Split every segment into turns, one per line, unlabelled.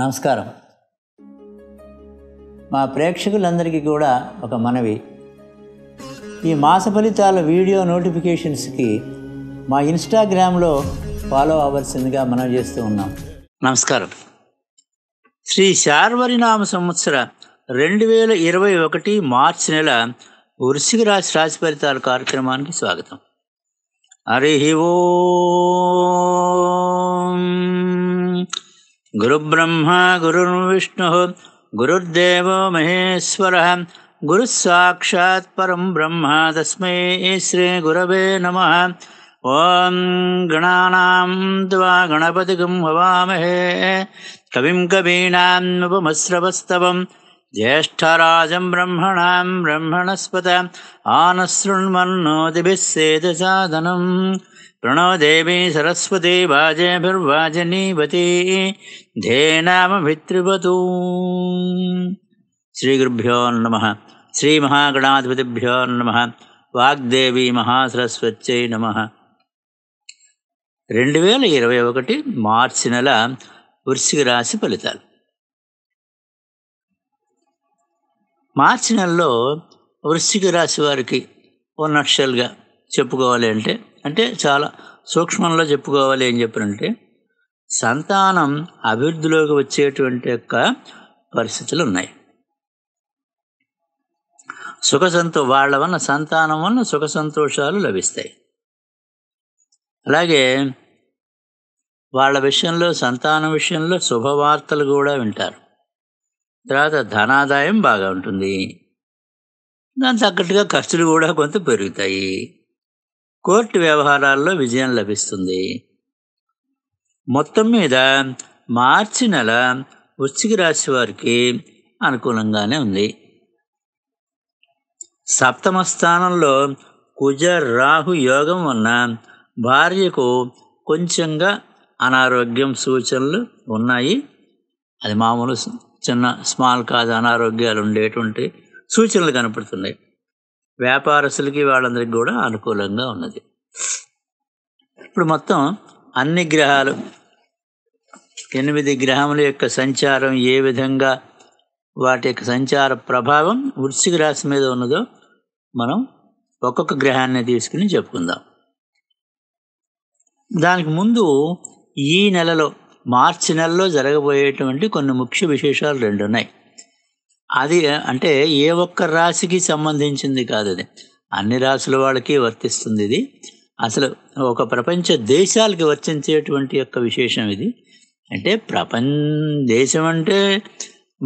నమస్కారం మా ప్రేక్షకులందరికీ కూడా ఒక మనవి ఈ మాస ఫలితాల వీడియో నోటిఫికేషన్స్కి మా ఇన్స్టాగ్రామ్లో ఫాలో అవ్వాల్సిందిగా మనం చేస్తూ ఉన్నాం నమస్కారం శ్రీ శార్వరినామ సంవత్సర రెండు వేల ఇరవై ఒకటి మార్చి నెల వృశ్చిక రాశి రాశి ఫలితాల కార్యక్రమానికి స్వాగతం హరి ఓ गुरुब्रह्मा गुरुर्विष्णुः गुरुर्देवो महेश्वरः परं ब्रह्म तस्मै श्रीगुरवे गुरवे नमः ॐ गणानां त्वा गणपतिगं भवामहे कविं कवीनाम् उपमस्रवस्तवं ज्येष्ठराजं ब्रह्मणां ब्रह्मणस्पत आनश्रुण्मन्नोतिभिः सेतसाधनम् प्रणोदेवी सरस्वती वाजेभिर्वाजनीवती धेनामभित्रिवतु శ్రీగురుభ్యో నమ శ్రీమహాగణాధిపతిభ్యో నమ వాగ్దేవి మహాసరస్వత్యై నమ రెండు వేల ఇరవై ఒకటి మార్చి నెల వృశ్చిక రాశి ఫలితాలు మార్చి నెలలో వృశ్చిక రాశి వారికి ఓ నక్షలుగా చెప్పుకోవాలి అంటే అంటే చాలా సూక్ష్మంలో చెప్పుకోవాలి ఏం చెప్పారంటే సంతానం అభివృద్ధిలోకి వచ్చేటువంటి యొక్క పరిస్థితులు ఉన్నాయి సుఖ సంతో వాళ్ళ వలన సంతానం వలన సుఖ సంతోషాలు లభిస్తాయి అలాగే వాళ్ళ విషయంలో సంతానం విషయంలో శుభవార్తలు కూడా వింటారు తర్వాత ధనాదాయం బాగా ఉంటుంది దాని తగ్గట్టుగా ఖర్చులు కూడా కొంత పెరుగుతాయి కోర్టు వ్యవహారాల్లో విజయం లభిస్తుంది మొత్తం మీద మార్చి నెల వృశ్చిక రాశి వారికి అనుకూలంగానే ఉంది సప్తమ స్థానంలో కుజ రాహు యోగం వలన భార్యకు కొంచెంగా అనారోగ్యం సూచనలు ఉన్నాయి అది మామూలు చిన్న స్మాల్ కాదు అనారోగ్యాలు ఉండేటువంటి సూచనలు కనపడుతున్నాయి వ్యాపారస్తులకి వాళ్ళందరికీ కూడా అనుకూలంగా ఉన్నది ఇప్పుడు మొత్తం అన్ని గ్రహాలు ఎనిమిది గ్రహముల యొక్క సంచారం ఏ విధంగా వాటి యొక్క సంచార ప్రభావం వృశ్చిక రాశి మీద ఉన్నదో మనం ఒక్కొక్క గ్రహాన్ని తీసుకుని చెప్పుకుందాం దానికి ముందు ఈ నెలలో మార్చి నెలలో జరగబోయేటువంటి కొన్ని ముఖ్య విశేషాలు రెండు ఉన్నాయి అది అంటే ఏ ఒక్క రాశికి సంబంధించింది కాదు అది అన్ని రాసుల వాళ్ళకి వర్తిస్తుంది ఇది అసలు ఒక ప్రపంచ దేశాలకి వర్తించేటువంటి యొక్క విశేషం ఇది అంటే ప్రపంచ దేశం అంటే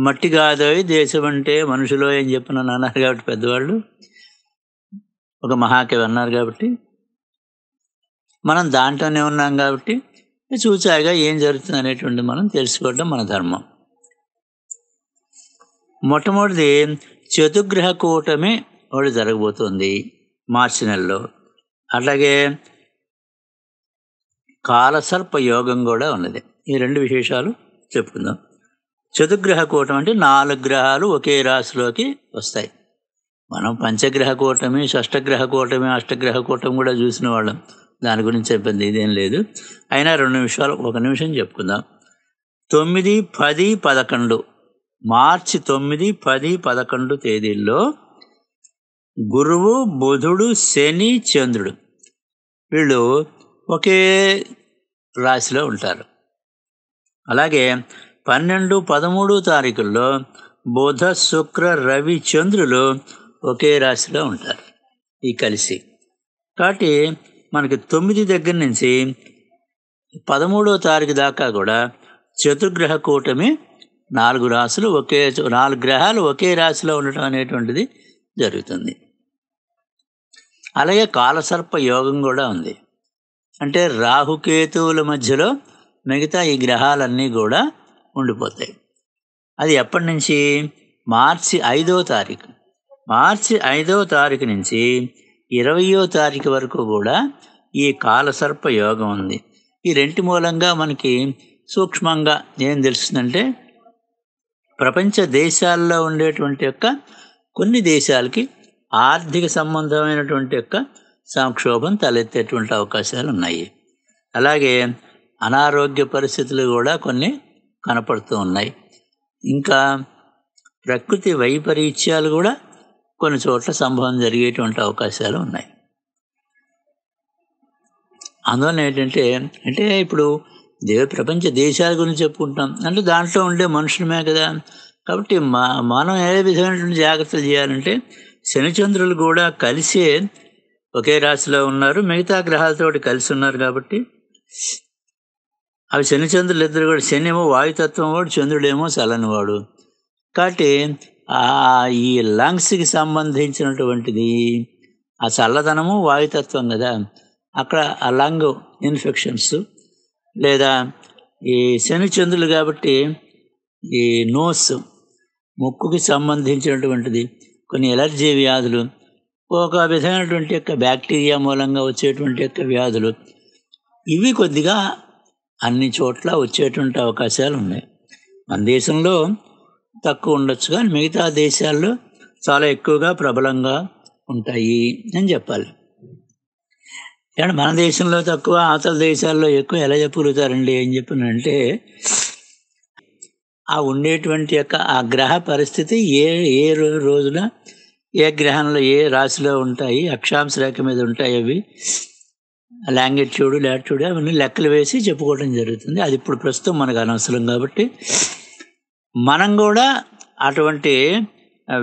మట్టి కాదోయ్ దేశం అంటే మనుషులో అని చెప్పిన అన్నారు కాబట్టి పెద్దవాళ్ళు ఒక మహాకవి అన్నారు కాబట్టి మనం దాంట్లోనే ఉన్నాం కాబట్టి చూచాగా ఏం జరుగుతుంది అనేటువంటి మనం తెలుసుకోవడం మన ధర్మం మొట్టమొదటిది చతుగ్రహ కూటమి ఒకటి జరగబోతుంది మార్చి నెలలో అట్లాగే కాలసర్ప యోగం కూడా ఉన్నది ఈ రెండు విశేషాలు చెప్పుకుందాం చతుగ్రహ కూటమి అంటే నాలుగు గ్రహాలు ఒకే రాశిలోకి వస్తాయి మనం పంచగ్రహ కూటమి షష్టగ్రహ కూటమి అష్టగ్రహ కూటమి కూడా చూసిన వాళ్ళం దాని గురించి ఇబ్బంది ఇదేం లేదు అయినా రెండు నిమిషాలు ఒక నిమిషం చెప్పుకుందాం తొమ్మిది పది పదకొండు మార్చి తొమ్మిది పది పదకొండు తేదీల్లో గురువు బుధుడు శని చంద్రుడు వీళ్ళు ఒకే రాశిలో ఉంటారు అలాగే పన్నెండు పదమూడు తారీఖుల్లో బుధ శుక్ర రవి చంద్రులు ఒకే రాశిలో ఉంటారు ఈ కలిసి కాబట్టి మనకి తొమ్మిది దగ్గర నుంచి పదమూడో తారీఖు దాకా కూడా చతుర్గ్రహ కూటమి నాలుగు రాసులు ఒకే నాలుగు గ్రహాలు ఒకే రాశిలో ఉండటం అనేటువంటిది జరుగుతుంది అలాగే కాలసర్ప యోగం కూడా ఉంది అంటే రాహుకేతువుల మధ్యలో మిగతా ఈ గ్రహాలన్నీ కూడా ఉండిపోతాయి అది ఎప్పటి నుంచి మార్చి ఐదో తారీఖు మార్చి ఐదో తారీఖు నుంచి ఇరవయో తారీఖు వరకు కూడా ఈ కాలసర్ప యోగం ఉంది ఈ రెంటి మూలంగా మనకి సూక్ష్మంగా ఏం తెలుస్తుందంటే ప్రపంచ దేశాల్లో ఉండేటువంటి యొక్క కొన్ని దేశాలకి ఆర్థిక సంబంధమైనటువంటి యొక్క సంక్షోభం తలెత్తేటువంటి అవకాశాలు ఉన్నాయి అలాగే అనారోగ్య పరిస్థితులు కూడా కొన్ని కనపడుతూ ఉన్నాయి ఇంకా ప్రకృతి వైపరీత్యాలు కూడా కొన్ని చోట్ల సంభవం జరిగేటువంటి అవకాశాలు ఉన్నాయి అందువల్ల ఏంటంటే అంటే ఇప్పుడు దేవ ప్రపంచ దేశాల గురించి చెప్పుకుంటాం అంటే దాంట్లో ఉండే మనుషులమే కదా కాబట్టి మా మనం ఏ విధమైనటువంటి జాగ్రత్తలు చేయాలంటే శనిచంద్రులు కూడా కలిసే ఒకే రాశిలో ఉన్నారు మిగతా గ్రహాలతో కలిసి ఉన్నారు కాబట్టి అవి శనిచంద్రులు ఇద్దరు కూడా శని ఏమో వాయుతత్వం వాడు చంద్రుడేమో చలనివాడు కాబట్టి ఈ లంగ్స్కి సంబంధించినటువంటిది ఆ చల్లదనము వాయుతత్వం కదా అక్కడ ఆ లంగ్ ఇన్ఫెక్షన్స్ లేదా ఈ శని చంద్రులు కాబట్టి ఈ నోస్ ముక్కుకి సంబంధించినటువంటిది కొన్ని ఎలర్జీ వ్యాధులు ఒక విధమైనటువంటి యొక్క బ్యాక్టీరియా మూలంగా వచ్చేటువంటి యొక్క వ్యాధులు ఇవి కొద్దిగా అన్ని చోట్ల వచ్చేటువంటి అవకాశాలు ఉన్నాయి మన దేశంలో తక్కువ ఉండొచ్చు కానీ మిగతా దేశాల్లో చాలా ఎక్కువగా ప్రబలంగా ఉంటాయి అని చెప్పాలి ఏమంటే మన దేశంలో తక్కువ అవతల దేశాల్లో ఎక్కువ ఎలా చెప్పగలుగుతారండి ఏం చెప్పినంటే ఆ ఉండేటువంటి యొక్క ఆ గ్రహ పరిస్థితి ఏ ఏ రోజున ఏ గ్రహంలో ఏ రాశిలో ఉంటాయి అక్షాంశ రేఖ మీద ఉంటాయి అవి లాంగిట్యూడ్ లాటిట్యూడ్ అవన్నీ లెక్కలు వేసి చెప్పుకోవడం జరుగుతుంది అది ఇప్పుడు ప్రస్తుతం మనకు అనవసరం కాబట్టి మనం కూడా అటువంటి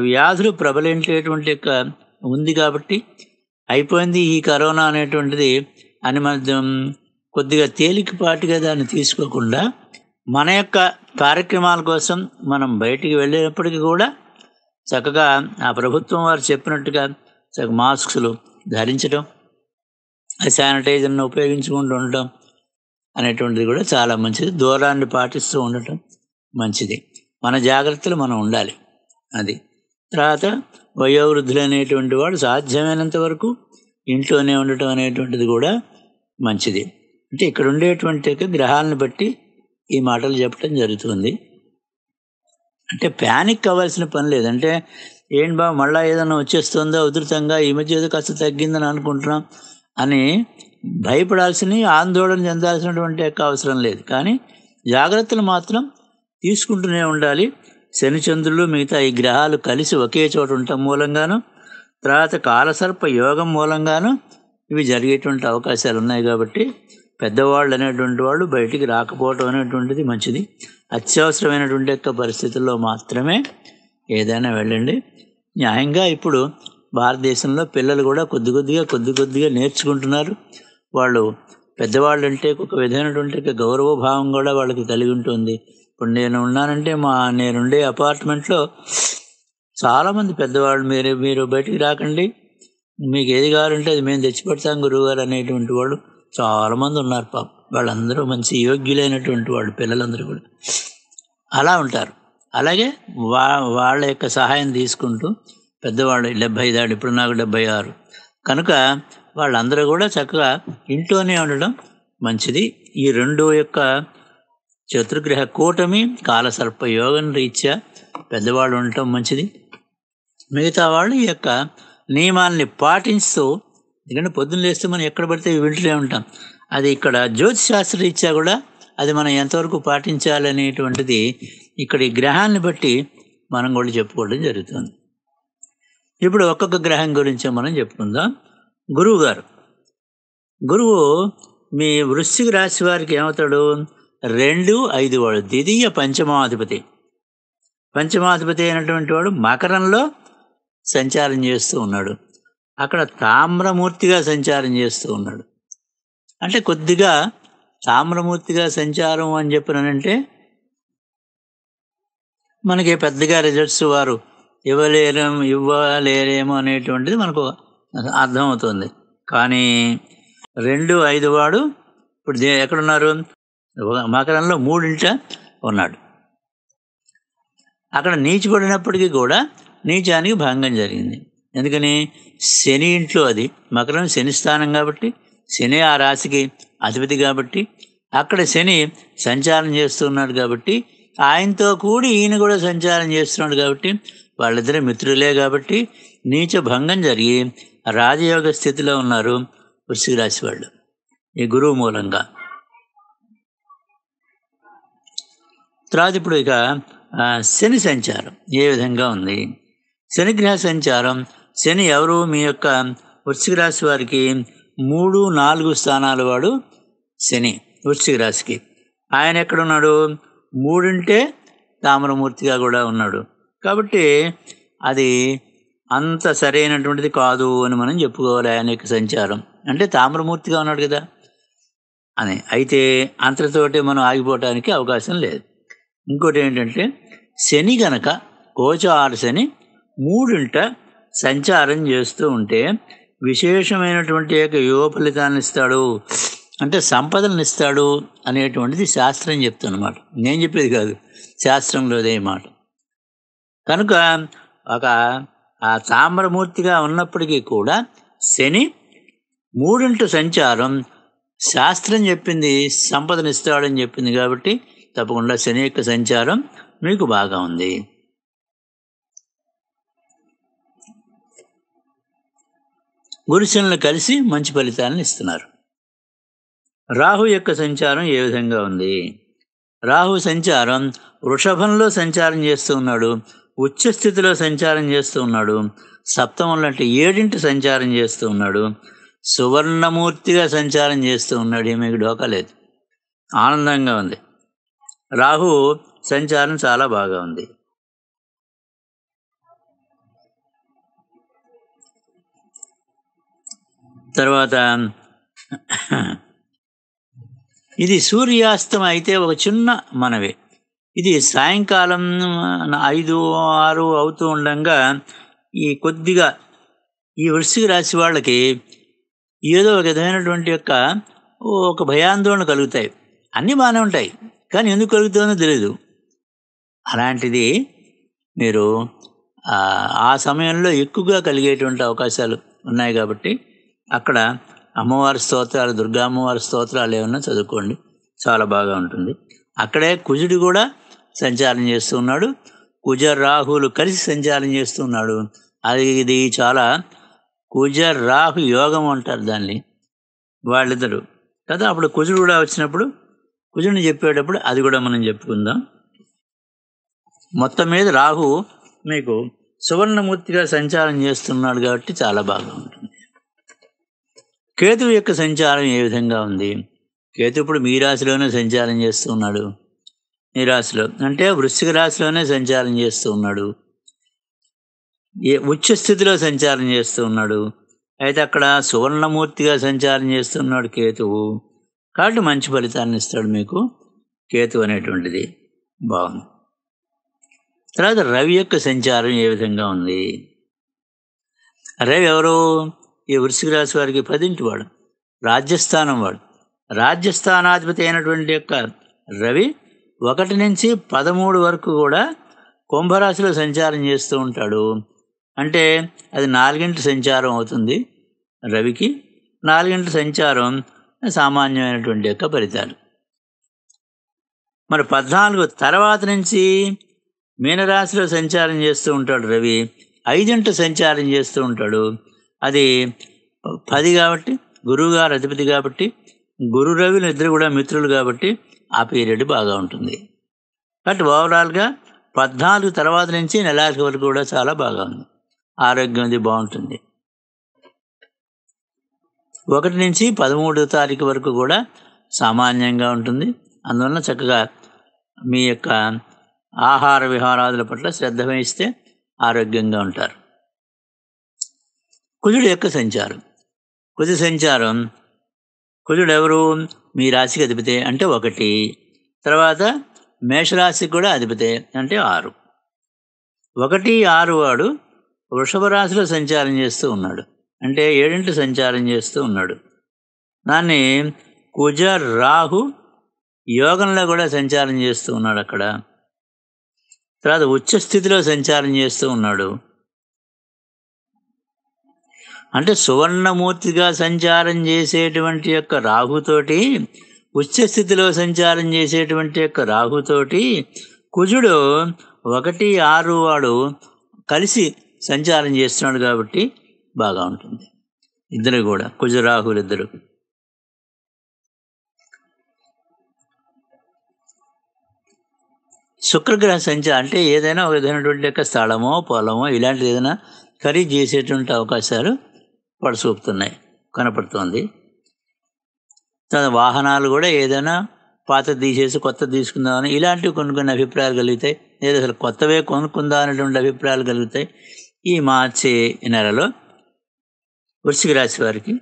వ్యాధులు ప్రబలించేటువంటి ఉంది కాబట్టి అయిపోయింది ఈ కరోనా అనేటువంటిది అని మనం కొద్దిగా తేలికపాటిగా దాన్ని తీసుకోకుండా మన యొక్క కార్యక్రమాల కోసం మనం బయటికి వెళ్ళేటప్పటికీ కూడా చక్కగా ఆ ప్రభుత్వం వారు చెప్పినట్టుగా చక్క మాస్క్లు ధరించడం శానిటైజర్ను ఉపయోగించుకుంటూ ఉండటం అనేటువంటిది కూడా చాలా మంచిది దూరాన్ని పాటిస్తూ ఉండటం మంచిది మన జాగ్రత్తలు మనం ఉండాలి అది తర్వాత వయోవృద్ధులు అనేటువంటి వాడు సాధ్యమైనంత వరకు ఇంట్లోనే ఉండటం అనేటువంటిది కూడా మంచిది అంటే ఇక్కడ ఉండేటువంటి గ్రహాలను బట్టి ఈ మాటలు చెప్పడం జరుగుతుంది అంటే ప్యానిక్ అవ్వాల్సిన పని లేదు అంటే ఏం బాబు మళ్ళీ ఏదైనా వచ్చేస్తుందో ఉధృతంగా ఈ మధ్య ఏదో కాస్త తగ్గిందని అనుకుంటున్నాం అని భయపడాల్సిన ఆందోళన చెందాల్సినటువంటి యొక్క అవసరం లేదు కానీ జాగ్రత్తలు మాత్రం తీసుకుంటూనే ఉండాలి శనిచంద్రులు మిగతా ఈ గ్రహాలు కలిసి ఒకే చోట ఉండటం మూలంగాను తర్వాత కాలసర్ప యోగం మూలంగాను ఇవి జరిగేటువంటి అవకాశాలు ఉన్నాయి కాబట్టి పెద్దవాళ్ళు అనేటువంటి వాళ్ళు బయటికి రాకపోవటం అనేటువంటిది మంచిది అత్యవసరమైనటువంటి యొక్క పరిస్థితుల్లో మాత్రమే ఏదైనా వెళ్ళండి న్యాయంగా ఇప్పుడు భారతదేశంలో పిల్లలు కూడా కొద్ది కొద్దిగా కొద్ది కొద్దిగా నేర్చుకుంటున్నారు వాళ్ళు పెద్దవాళ్ళు అంటే ఒక విధమైనటువంటి గౌరవ భావం కూడా వాళ్ళకి కలిగి ఉంటుంది ఇప్పుడు నేను ఉన్నానంటే మా నేనుండే అపార్ట్మెంట్లో చాలామంది పెద్దవాళ్ళు మీరు మీరు బయటికి రాకండి మీకు ఏది కావాలంటే అది మేము తెచ్చిపెడతాం గురువుగారు అనేటువంటి వాళ్ళు చాలామంది ఉన్నారు పాప వాళ్ళందరూ మంచి యోగ్యులైనటువంటి వాళ్ళు పిల్లలందరూ కూడా అలా ఉంటారు అలాగే వా వాళ్ళ యొక్క సహాయం తీసుకుంటూ పెద్దవాళ్ళు డెబ్బై ఐదు ఇప్పుడు నాకు డెబ్బై ఆరు కనుక వాళ్ళందరూ కూడా చక్కగా ఇంట్లోనే ఉండడం మంచిది ఈ రెండు యొక్క శత్రుగ్రహ కూటమి కాలసర్ప యోగం రీత్యా పెద్దవాళ్ళు ఉండటం మంచిది మిగతా వాళ్ళు ఈ యొక్క నియమాల్ని పాటిస్తూ ఎందుకంటే పొద్దున్న లేస్తే మనం ఎక్కడ పడితే వింటూనే ఉంటాం అది ఇక్కడ జ్యోతిశాస్త్ర రీత్యా కూడా అది మనం ఎంతవరకు పాటించాలనేటువంటిది ఇక్కడ ఈ గ్రహాన్ని బట్టి మనం కూడా చెప్పుకోవడం జరుగుతుంది ఇప్పుడు ఒక్కొక్క గ్రహం గురించి మనం చెప్పుకుందాం గురువు గారు గురువు మీ వృశ్చిక రాశి వారికి ఏమవుతాడు రెండు ఐదు వాడు ద్వితీయ పంచమాధిపతి పంచమాధిపతి అయినటువంటి వాడు మకరంలో సంచారం చేస్తూ ఉన్నాడు అక్కడ తామ్రమూర్తిగా సంచారం చేస్తూ ఉన్నాడు అంటే కొద్దిగా తామ్రమూర్తిగా సంచారం అని చెప్పినంటే మనకి పెద్దగా రిజల్ట్స్ వారు ఇవ్వలేరేమో ఇవ్వలేరేమో అనేటువంటిది మనకు అర్థమవుతుంది కానీ రెండు ఐదు వాడు ఇప్పుడు ఎక్కడున్నారు మకరంలో మూడింట ఉన్నాడు అక్కడ నీచి పడినప్పటికీ కూడా నీచానికి భంగం జరిగింది ఎందుకని శని ఇంట్లో అది మకరం శని స్థానం కాబట్టి శని ఆ రాశికి అధిపతి కాబట్టి అక్కడ శని సంచారం చేస్తున్నాడు కాబట్టి ఆయనతో కూడి ఈయన కూడా సంచారం చేస్తున్నాడు కాబట్టి వాళ్ళిద్దరు మిత్రులే కాబట్టి నీచ భంగం జరిగి రాజయోగ స్థితిలో ఉన్నారు వృషిక రాశి వాళ్ళు ఈ గురువు మూలంగా తర్వాత ఇప్పుడు ఇక శని సంచారం ఏ విధంగా ఉంది శనిగ్రహ సంచారం శని ఎవరు మీ యొక్క వృశ్చిక రాశి వారికి మూడు నాలుగు స్థానాల వాడు శని వృశ్చిక రాశికి ఆయన ఎక్కడున్నాడు మూడింటే తామరమూర్తిగా కూడా ఉన్నాడు కాబట్టి అది అంత సరైనటువంటిది కాదు అని మనం చెప్పుకోవాలి ఆయన యొక్క సంచారం అంటే తామరమూర్తిగా ఉన్నాడు కదా అని అయితే అంతటితోటి మనం ఆగిపోవటానికి అవకాశం లేదు ఇంకోటి ఏంటంటే శని గనక గోచార శని మూడింట సంచారం చేస్తూ ఉంటే విశేషమైనటువంటి యొక్క యువ ఫలితాన్ని ఇస్తాడు అంటే సంపదలను ఇస్తాడు అనేటువంటిది శాస్త్రం చెప్తున్నమాట నేను చెప్పేది కాదు శాస్త్రంలోదే మాట కనుక ఒక ఆ తామ్రమూర్తిగా ఉన్నప్పటికీ కూడా శని మూడింటి సంచారం శాస్త్రం చెప్పింది సంపదనిస్తాడని చెప్పింది కాబట్టి తప్పకుండా శని యొక్క సంచారం మీకు బాగా ఉంది గురుశనులు కలిసి మంచి ఫలితాలను ఇస్తున్నారు రాహు యొక్క సంచారం ఏ విధంగా ఉంది రాహు సంచారం వృషభంలో సంచారం చేస్తూ ఉన్నాడు ఉచ్చస్థితిలో సంచారం చేస్తూ ఉన్నాడు సప్తమం లాంటి ఏడింటి సంచారం చేస్తూ ఉన్నాడు సువర్ణమూర్తిగా సంచారం చేస్తూ ఉన్నాడు ఏమీ డోకా లేదు ఆనందంగా ఉంది రాహు సంచారం చాలా బాగా ఉంది తర్వాత ఇది సూర్యాస్తం అయితే ఒక చిన్న మనవి ఇది సాయంకాలం ఐదు ఆరు అవుతూ ఉండగా ఈ కొద్దిగా ఈ వృష్టికి రాసి వాళ్ళకి ఏదో ఒక విధమైనటువంటి యొక్క ఒక భయాందోళన కలుగుతాయి అన్నీ బాగానే ఉంటాయి కానీ ఎందుకు కలుగుతుందో తెలియదు అలాంటిది మీరు ఆ సమయంలో ఎక్కువగా కలిగేటువంటి అవకాశాలు ఉన్నాయి కాబట్టి అక్కడ అమ్మవారి స్తోత్రాలు దుర్గా అమ్మవారి స్తోత్రాలు ఏమన్నా చదువుకోండి చాలా బాగా ఉంటుంది అక్కడే కుజుడు కూడా సంచారం ఉన్నాడు కుజ రాహులు కలిసి సంచారం చేస్తూ ఉన్నాడు అది ఇది చాలా కుజ రాహు యోగం అంటారు దాన్ని వాళ్ళిద్దరు కదా అప్పుడు కుజుడు కూడా వచ్చినప్పుడు కుజుడిని చెప్పేటప్పుడు అది కూడా మనం చెప్పుకుందాం మొత్తం మీద రాహు మీకు సువర్ణమూర్తిగా సంచారం చేస్తున్నాడు కాబట్టి చాలా బాగా ఉంటుంది కేతువు యొక్క సంచారం ఏ విధంగా ఉంది కేతు ఇప్పుడు మీ రాశిలోనే సంచారం చేస్తున్నాడు మీ రాశిలో అంటే వృశ్చిక రాశిలోనే సంచారం చేస్తూ ఉన్నాడు ఏ ఉచ్చ స్థితిలో సంచారం చేస్తూ ఉన్నాడు అయితే అక్కడ సువర్ణమూర్తిగా సంచారం చేస్తున్నాడు కేతువు కాబట్టి మంచి ఫలితాన్ని ఇస్తాడు మీకు కేతు అనేటువంటిది బాగుంది తర్వాత రవి యొక్క సంచారం ఏ విధంగా ఉంది రవి ఎవరు ఈ వృషిక రాశి వారికి పదింటి వాడు రాజ్యస్థానం వాడు రాజ్యస్థానాధిపతి అయినటువంటి యొక్క రవి ఒకటి నుంచి పదమూడు వరకు కూడా కుంభరాశిలో సంచారం చేస్తూ ఉంటాడు అంటే అది నాలుగింటి సంచారం అవుతుంది రవికి నాలుగింటి సంచారం సామాన్యమైనటువంటి యొక్క ఫలితాలు మరి పద్నాలుగు తర్వాత నుంచి మీనరాశిలో సంచారం చేస్తూ ఉంటాడు రవి ఐదింట సంచారం చేస్తూ ఉంటాడు అది పది కాబట్టి గురువు గారు అధిపతి కాబట్టి గురు రవిని ఇద్దరు కూడా మిత్రులు కాబట్టి ఆ పీరియడ్ బాగా ఉంటుంది బట్ ఓవరాల్గా పద్నాలుగు తర్వాత నుంచి నెలాఖరి వరకు కూడా చాలా బాగా ఉంది ఆరోగ్యం అది బాగుంటుంది ఒకటి నుంచి పదమూడో తారీఖు వరకు కూడా సామాన్యంగా ఉంటుంది అందువలన చక్కగా మీ యొక్క ఆహార విహారాదుల పట్ల శ్రద్ధ వహిస్తే ఆరోగ్యంగా ఉంటారు కుజుడు యొక్క సంచారం కుజ సంచారం కుజుడు ఎవరు మీ రాశికి అధిపతే అంటే ఒకటి తర్వాత మేషరాశికి కూడా అధిపతే అంటే ఆరు ఒకటి ఆరు వాడు వృషభ రాశిలో సంచారం చేస్తూ ఉన్నాడు అంటే ఏడింటి సంచారం చేస్తూ ఉన్నాడు దాన్ని కుజ రాహు యోగంలో కూడా సంచారం చేస్తూ ఉన్నాడు అక్కడ తర్వాత స్థితిలో సంచారం చేస్తూ ఉన్నాడు అంటే సువర్ణమూర్తిగా సంచారం చేసేటువంటి యొక్క రాహుతోటి స్థితిలో సంచారం చేసేటువంటి యొక్క రాహుతోటి కుజుడు ఒకటి ఆరు వాడు కలిసి సంచారం చేస్తున్నాడు కాబట్టి బాగా ఉంటుంది ఇద్దరు కూడా కుజరాహులు ఇద్దరు శుక్రగ్రహ సంచ అంటే ఏదైనా ఒక విధమైనటువంటి యొక్క స్థలమో పొలమో ఇలాంటిది ఏదైనా ఖరీదు చేసేటువంటి అవకాశాలు పడసూపుతున్నాయి కనపడుతోంది తన వాహనాలు కూడా ఏదైనా పాత తీసేసి కొత్త తీసుకుందామని ఇలాంటివి కొన్ని కొన్ని అభిప్రాయాలు కలుగుతాయి లేదా అసలు కొత్తవే కొనుక్కుందా అనేటువంటి అభిప్రాయాలు కలుగుతాయి ఈ మార్చి నెలలో వృశ్చిక రాశి వారికి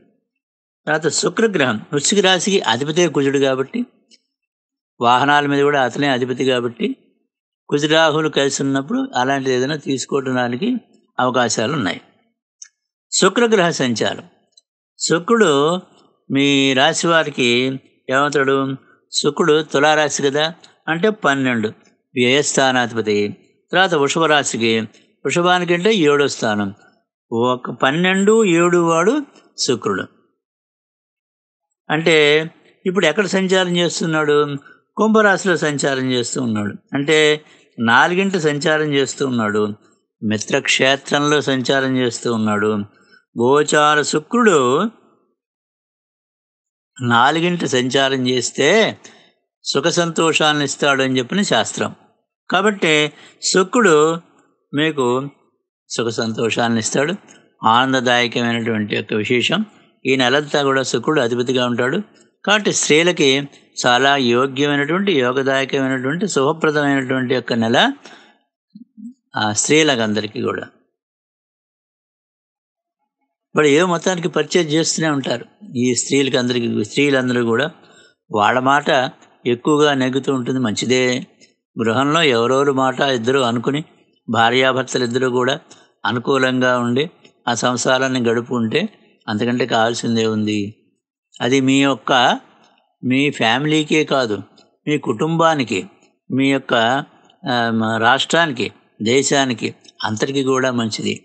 తర్వాత శుక్రగ్రహం వృశ్చిక రాశికి అధిపతి కుజుడు కాబట్టి వాహనాల మీద కూడా అతనే అధిపతి కాబట్టి కుజరాహులు కలిసి ఉన్నప్పుడు అలాంటిది ఏదైనా తీసుకోవడానికి అవకాశాలు ఉన్నాయి శుక్రగ్రహ సంచారం శుక్రుడు మీ రాశి వారికి ఏమవుతాడు శుక్రుడు తులారాశి కదా అంటే పన్నెండు వ్యయస్థానాధిపతి తర్వాత వృషభ రాశికి వృషభానికి అంటే ఏడో స్థానం ఒక పన్నెండు ఏడు వాడు శుక్రుడు అంటే ఇప్పుడు ఎక్కడ సంచారం చేస్తున్నాడు కుంభరాశిలో సంచారం చేస్తూ ఉన్నాడు అంటే నాలుగింటి సంచారం చేస్తూ ఉన్నాడు మిత్రక్షేత్రంలో సంచారం చేస్తూ ఉన్నాడు గోచార శుక్రుడు నాలుగింటి సంచారం చేస్తే సుఖ సంతోషాలను ఇస్తాడు అని చెప్పిన శాస్త్రం కాబట్టి శుక్రుడు మీకు సుఖ సంతోషాలను ఇస్తాడు ఆనందదాయకమైనటువంటి యొక్క విశేషం ఈ నెలంతా కూడా సుఖుడు అధిపతిగా ఉంటాడు కాబట్టి స్త్రీలకి చాలా యోగ్యమైనటువంటి యోగదాయకమైనటువంటి శుభప్రదమైనటువంటి యొక్క నెల ఆ స్త్రీలకందరికీ కూడా వాళ్ళు ఏ మొత్తానికి పరిచయం చేస్తూనే ఉంటారు ఈ స్త్రీలకి అందరికీ స్త్రీలందరూ కూడా వాళ్ళ మాట ఎక్కువగా నెగ్గుతూ ఉంటుంది మంచిదే గృహంలో ఎవరెవరు మాట ఇద్దరు అనుకుని భార్యాభర్తలు ఇద్దరు కూడా అనుకూలంగా ఉండి ఆ సంసారాన్ని గడుపుకుంటే అంతకంటే కావాల్సిందే ఉంది అది మీ యొక్క మీ ఫ్యామిలీకే కాదు మీ కుటుంబానికి మీ యొక్క రాష్ట్రానికి దేశానికి అంతటికి కూడా మంచిది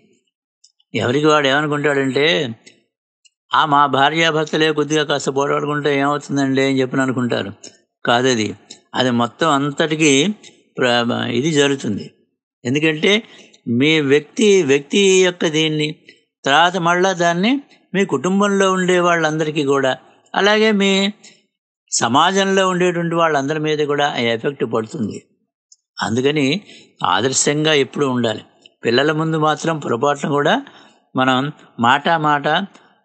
ఎవరికి వాడు ఏమనుకుంటాడంటే ఆ మా భార్యాభర్తలే కొద్దిగా కాస్త పోరాడుకుంటే ఏమవుతుందండి అని చెప్పి అనుకుంటారు కాదు అది అది మొత్తం అంతటికీ ఇది జరుగుతుంది ఎందుకంటే మీ వ్యక్తి వ్యక్తి యొక్క దీన్ని తర్వాత మళ్ళీ దాన్ని మీ కుటుంబంలో ఉండే వాళ్ళందరికీ కూడా అలాగే మీ సమాజంలో ఉండేటువంటి వాళ్ళందరి మీద కూడా ఎఫెక్ట్ పడుతుంది అందుకని ఆదర్శంగా ఎప్పుడు ఉండాలి పిల్లల ముందు మాత్రం పొరపాటును కూడా మనం మాట మాట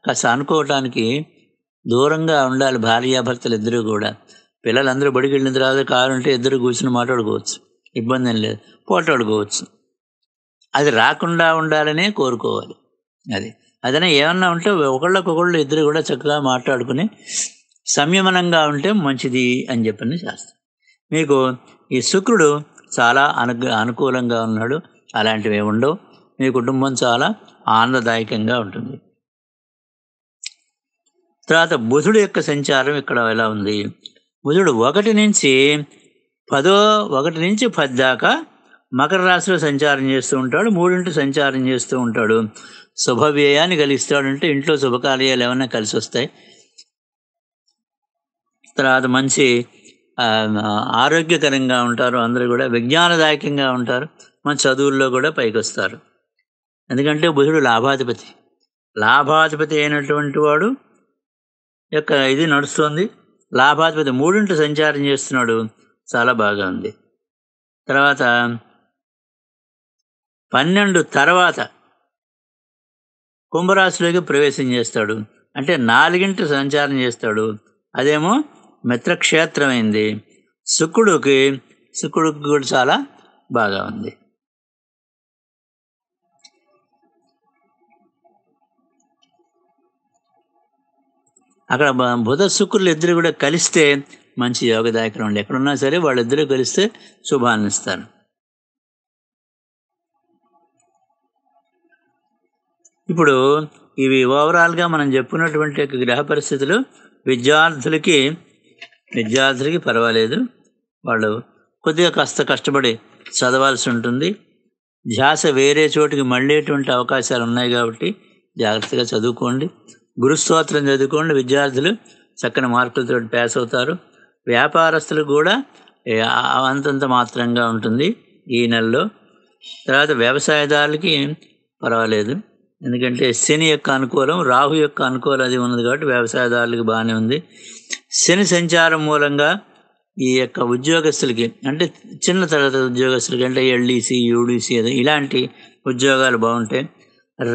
కాస్త అనుకోవటానికి దూరంగా ఉండాలి భార్యాభర్తలు ఇద్దరూ కూడా పిల్లలందరూ బడికి వెళ్ళిన తర్వాత ఉంటే ఇద్దరు కూర్చుని మాట్లాడుకోవచ్చు ఇబ్బంది ఏం లేదు పోట్లాడుకోవచ్చు అది రాకుండా ఉండాలనే కోరుకోవాలి అది అదనే ఏమన్నా ఉంటే ఒకళ్ళకొకళ్ళు ఇద్దరు కూడా చక్కగా మాట్లాడుకుని సంయమనంగా ఉంటే మంచిది అని చెప్పని శాస్త్రం మీకు ఈ శుక్రుడు చాలా అను అనుకూలంగా ఉన్నాడు అలాంటివి ఉండవు మీ కుటుంబం చాలా ఆనందదాయకంగా ఉంటుంది తర్వాత బుధుడు యొక్క సంచారం ఇక్కడ ఎలా ఉంది బుధుడు ఒకటి నుంచి పదో ఒకటి నుంచి పది దాకా మకర రాశిలో సంచారం చేస్తూ ఉంటాడు మూడింటి సంచారం చేస్తూ ఉంటాడు శుభ వ్యయాన్ని అంటే ఇంట్లో శుభకార్యాలు ఏమైనా కలిసి వస్తాయి తర్వాత మంచి ఆరోగ్యకరంగా ఉంటారు అందరూ కూడా విజ్ఞానదాయకంగా ఉంటారు మన చదువుల్లో కూడా పైకి వస్తారు ఎందుకంటే బుధుడు లాభాధిపతి లాభాధిపతి అయినటువంటి వాడు యొక్క ఇది నడుస్తుంది లాభాధిపతి మూడింటి సంచారం చేస్తున్నాడు చాలా బాగా ఉంది తర్వాత పన్నెండు తర్వాత కుంభరాశిలోకి ప్రవేశం చేస్తాడు అంటే నాలుగింటి సంచారం చేస్తాడు అదేమో మిత్రక్షేత్రమైంది శుక్రుడికి శుక్రుడికి కూడా చాలా బాగా ఉంది అక్కడ బుధ శుక్రులు ఇద్దరు కూడా కలిస్తే మంచి యోగదాయకరం ఉండి ఎక్కడున్నా సరే వాళ్ళిద్దరూ కలిస్తే శుభాన్నిస్తారు ఇప్పుడు ఇవి ఓవరాల్గా మనం చెప్పుకున్నటువంటి గ్రహ పరిస్థితులు విద్యార్థులకి విద్యార్థులకి పర్వాలేదు వాళ్ళు కొద్దిగా కాస్త కష్టపడి చదవాల్సి ఉంటుంది ధ్యాస వేరే చోటికి మళ్ళేటువంటి అవకాశాలు ఉన్నాయి కాబట్టి జాగ్రత్తగా చదువుకోండి గురుస్తోత్రం చదువుకోండి విద్యార్థులు చక్కని మార్కులతో పాస్ అవుతారు వ్యాపారస్తులు కూడా అంతంత మాత్రంగా ఉంటుంది ఈ నెలలో తర్వాత వ్యవసాయదారులకి పర్వాలేదు ఎందుకంటే శని యొక్క అనుకూలం రాహు యొక్క అనుకూలం అది ఉన్నది కాబట్టి వ్యవసాయదారులకు బాగానే ఉంది శని సంచారం మూలంగా ఈ యొక్క ఉద్యోగస్తులకి అంటే చిన్న తరగతి ఉద్యోగస్తులకి అంటే ఎల్డీసీ యూడీసీ ఇలాంటి ఉద్యోగాలు బాగుంటాయి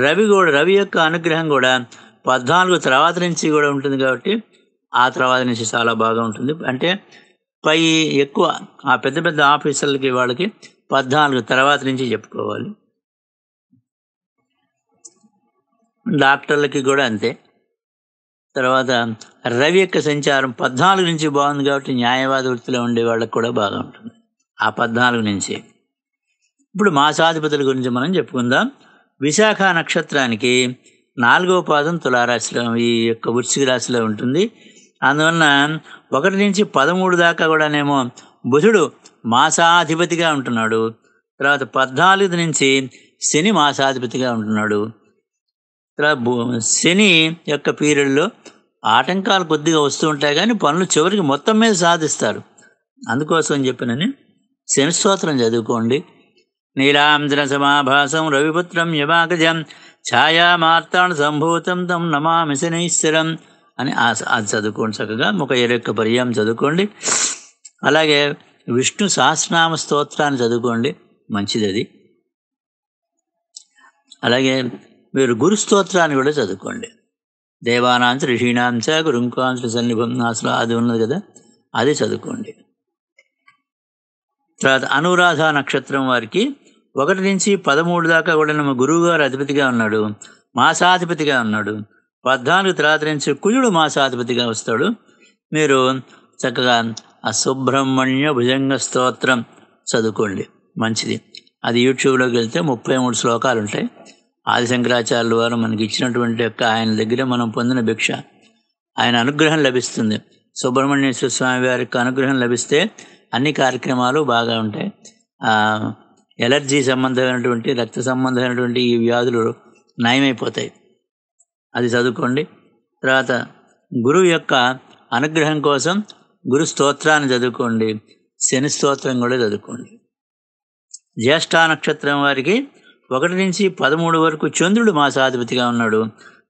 రవి కూడా రవి యొక్క అనుగ్రహం కూడా పద్నాలుగు తర్వాత నుంచి కూడా ఉంటుంది కాబట్టి ఆ తర్వాత నుంచి చాలా బాగా ఉంటుంది అంటే పై ఎక్కువ ఆ పెద్ద పెద్ద ఆఫీసర్లకి వాళ్ళకి పద్నాలుగు తర్వాత నుంచి చెప్పుకోవాలి డాక్టర్లకి కూడా అంతే తర్వాత రవి యొక్క సంచారం పద్నాలుగు నుంచి బాగుంది కాబట్టి న్యాయవాద వృత్తిలో ఉండే వాళ్ళకి కూడా బాగా ఉంటుంది ఆ పద్నాలుగు నుంచి ఇప్పుడు మాసాధిపతుల గురించి మనం చెప్పుకుందాం విశాఖ నక్షత్రానికి నాలుగవ పాదం తులారాశిలో ఈ యొక్క వృశ్చిక రాశిలో ఉంటుంది అందువలన ఒకటి నుంచి పదమూడు దాకా కూడానేమో బుధుడు మాసాధిపతిగా ఉంటున్నాడు తర్వాత పద్నాలుగు నుంచి శని మాసాధిపతిగా ఉంటున్నాడు ఇలా శని యొక్క పీరియడ్లో ఆటంకాలు కొద్దిగా వస్తూ ఉంటాయి కానీ పనులు చివరికి మొత్తం మీద సాధిస్తారు అందుకోసం చెప్పినని శని స్తోత్రం చదువుకోండి నీలాంధ్ర సమాభాసం రవిపుత్రం యమాగజం మార్తాణ సంభూతం తం నమామి శనీశ్వరం అని అది చదువుకోండి చక్కగా ముఖ యొక్క పర్యాం చదువుకోండి అలాగే విష్ణు సహస్రనామ స్తోత్రాన్ని చదువుకోండి మంచిది అది అలాగే మీరు గురుస్తోత్రాన్ని కూడా చదువుకోండి దేవానాంశ ఋషీణాంశ గురుంకాంశ సన్నిభం నాసులు అది ఉన్నది కదా అది చదువుకోండి తర్వాత అనురాధ నక్షత్రం వారికి ఒకటి నుంచి పదమూడు దాకా కూడా ನಮ್ಮ గురువుగారు అధిపతిగా ఉన్నాడు మాసాధిపతిగా ఉన్నాడు పద్నాలుగు తర్వాత నుంచి కుయుడు మాసాధిపతిగా వస్తాడు మీరు చక్కగా ఆ సుబ్రహ్మణ్య భుజంగ స్తోత్రం చదువుకోండి మంచిది అది యూట్యూబ్లోకి వెళ్తే ముప్పై మూడు శ్లోకాలు ఉంటాయి ఆది శంకరాచార్యుల వారు మనకి ఇచ్చినటువంటి యొక్క ఆయన దగ్గర మనం పొందిన భిక్ష ఆయన అనుగ్రహం లభిస్తుంది సుబ్రహ్మణ్యేశ్వర స్వామి వారికి అనుగ్రహం లభిస్తే అన్ని కార్యక్రమాలు బాగా ఉంటాయి ఎలర్జీ సంబంధమైనటువంటి రక్త సంబంధమైనటువంటి ఈ వ్యాధులు నయమైపోతాయి అది చదువుకోండి తర్వాత గురువు యొక్క అనుగ్రహం కోసం గురు స్తోత్రాన్ని చదువుకోండి శని స్తోత్రం కూడా చదువుకోండి జ్యేష్ఠ నక్షత్రం వారికి ఒకటి నుంచి పదమూడు వరకు చంద్రుడు మాసాధిపతిగా ఉన్నాడు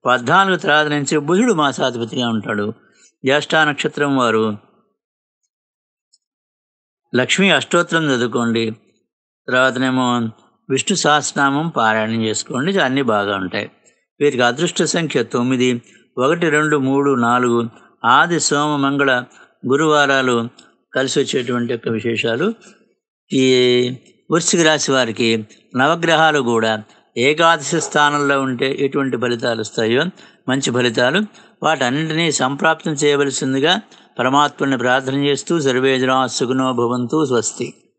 పద్నాలుగు తర్వాత నుంచి బుధుడు మాసాధిపతిగా ఉంటాడు జ్యేష్ఠ నక్షత్రం వారు లక్ష్మీ అష్టోత్తరం చదువుకోండి తర్వాతనేమో విష్ణు సహస్రనామం పారాయణం చేసుకోండి అన్నీ బాగా ఉంటాయి వీరికి అదృష్ట సంఖ్య తొమ్మిది ఒకటి రెండు మూడు నాలుగు ఆది సోమ మంగళ గురువారాలు కలిసి వచ్చేటువంటి యొక్క విశేషాలు ఈ వృశ్చిక రాశి వారికి నవగ్రహాలు కూడా ఏకాదశి స్థానంలో ఉంటే ఎటువంటి ఫలితాలు వస్తాయో మంచి ఫలితాలు వాటన్నింటినీ సంప్రాప్తం చేయవలసిందిగా పరమాత్మని ప్రార్థన చేస్తూ సర్వేజనా సుగుణో భవంతు స్వస్తి